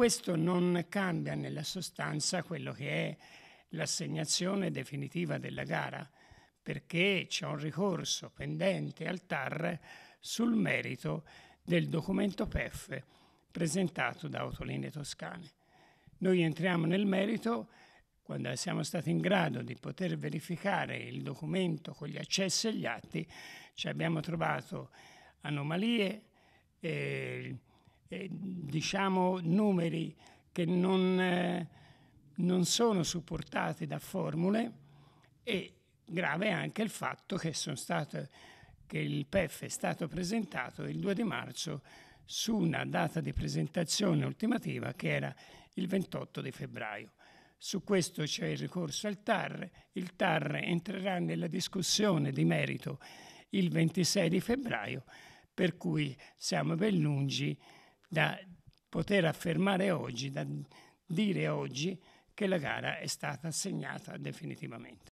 Questo non cambia nella sostanza quello che è l'assegnazione definitiva della gara, perché c'è un ricorso pendente al TAR sul merito del documento PEF presentato da Autoline Toscane. Noi entriamo nel merito quando siamo stati in grado di poter verificare il documento con gli accessi agli atti, ci abbiamo trovato anomalie, eh, eh, diciamo, numeri che non, eh, non sono supportati da formule e grave anche il fatto che, stato, che il PEF è stato presentato il 2 di marzo su una data di presentazione ultimativa che era il 28 di febbraio. Su questo c'è il ricorso al TAR, il TAR entrerà nella discussione di merito il 26 di febbraio, per cui siamo ben lungi da poter affermare oggi, da dire oggi che la gara è stata segnata definitivamente.